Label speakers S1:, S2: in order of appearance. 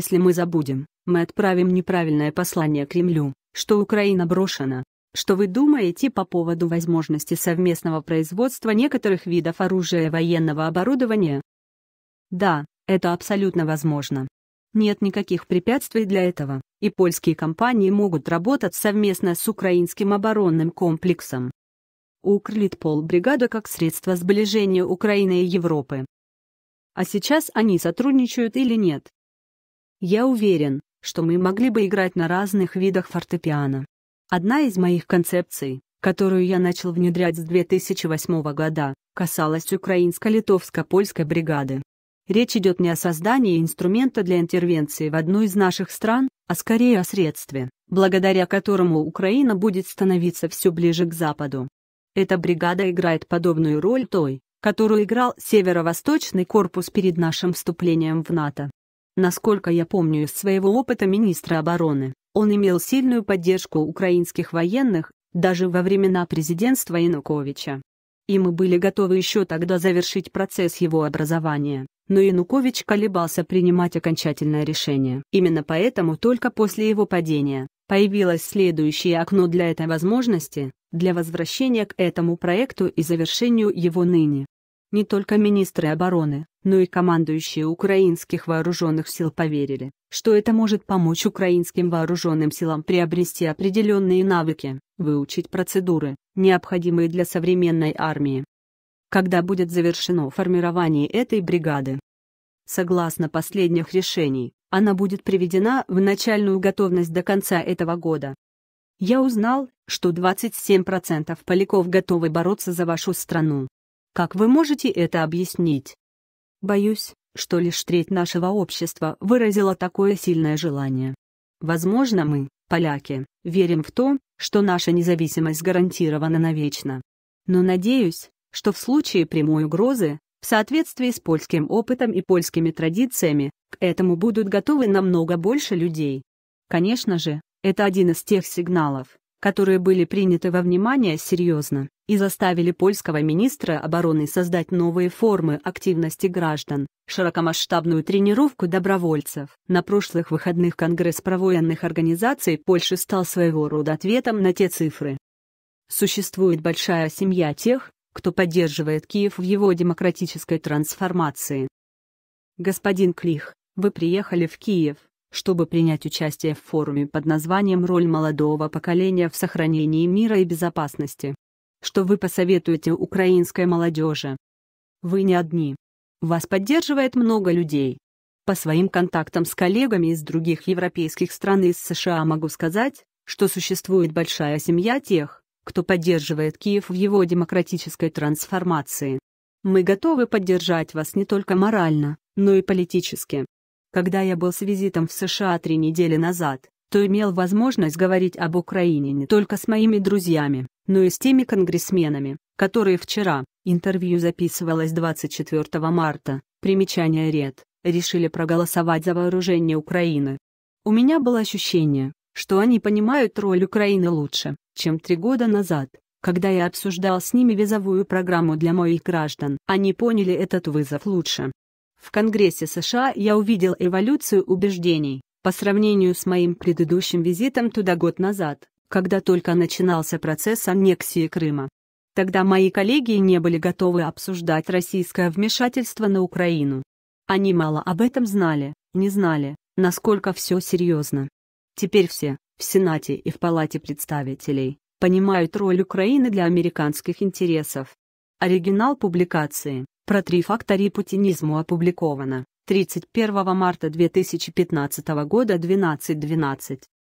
S1: Если мы забудем, мы отправим неправильное послание Кремлю, что Украина брошена. Что вы думаете по поводу возможности совместного производства некоторых видов оружия и военного оборудования? Да, это абсолютно возможно. Нет никаких препятствий для этого, и польские компании могут работать совместно с украинским оборонным комплексом. Укрлитпол бригада как средство сближения Украины и Европы. А сейчас они сотрудничают или нет, я уверен, что мы могли бы играть на разных видах фортепиано. Одна из моих концепций, которую я начал внедрять с 2008 года, касалась украинско-литовско-польской бригады. Речь идет не о создании инструмента для интервенции в одну из наших стран, а скорее о средстве, благодаря которому Украина будет становиться все ближе к Западу. Эта бригада играет подобную роль той, которую играл Северо-Восточный корпус перед нашим вступлением в НАТО. Насколько я помню из своего опыта министра обороны, он имел сильную поддержку украинских военных даже во времена президентства Януковича. И мы были готовы еще тогда завершить процесс его образования, но Янукович колебался принимать окончательное решение. Именно поэтому только после его падения появилось следующее окно для этой возможности, для возвращения к этому проекту и завершению его ныне не только министры обороны, но и командующие украинских вооруженных сил поверили, что это может помочь украинским вооруженным силам приобрести определенные навыки, выучить процедуры, необходимые для современной армии. Когда будет завершено формирование этой бригады? Согласно последних решений, она будет приведена в начальную готовность до конца этого года. Я узнал, что 27% поляков готовы бороться за вашу страну, как вы можете это объяснить? Боюсь, что лишь треть нашего общества выразила такое сильное желание. Возможно, мы, поляки, верим в то, что наша независимость гарантирована навечно. Но надеюсь, что в случае прямой угрозы, в соответствии с польским опытом и польскими традициями, к этому будут готовы намного больше людей. Конечно же, это один из тех сигналов, которые были приняты во внимание серьезно и заставили польского министра обороны создать новые формы активности граждан, широкомасштабную тренировку добровольцев. На прошлых выходных Конгресс провоенных организаций Польши стал своего рода ответом на те цифры. Существует большая семья тех, кто поддерживает Киев в его демократической трансформации. Господин Клих, вы приехали в Киев чтобы принять участие в форуме под названием «Роль молодого поколения в сохранении мира и безопасности». Что вы посоветуете украинской молодежи? Вы не одни. Вас поддерживает много людей. По своим контактам с коллегами из других европейских стран и из США могу сказать, что существует большая семья тех, кто поддерживает Киев в его демократической трансформации. Мы готовы поддержать вас не только морально, но и политически. Когда я был с визитом в США три недели назад, то имел возможность говорить об Украине не только с моими друзьями, но и с теми конгрессменами, которые вчера, интервью записывалось 24 марта, примечание РЕД, решили проголосовать за вооружение Украины. У меня было ощущение, что они понимают роль Украины лучше, чем три года назад, когда я обсуждал с ними визовую программу для моих граждан. Они поняли этот вызов лучше, в Конгрессе США я увидел эволюцию убеждений по сравнению с моим предыдущим визитом туда год назад, когда только начинался процесс аннексии Крыма. Тогда мои коллеги не были готовы обсуждать российское вмешательство на Украину. Они мало об этом знали, не знали, насколько все серьезно. Теперь все, в Сенате и в Палате представителей, понимают роль Украины для американских интересов. Оригинал публикации про три фактори путинизму опубликовано 31 марта 2015 года 12.12.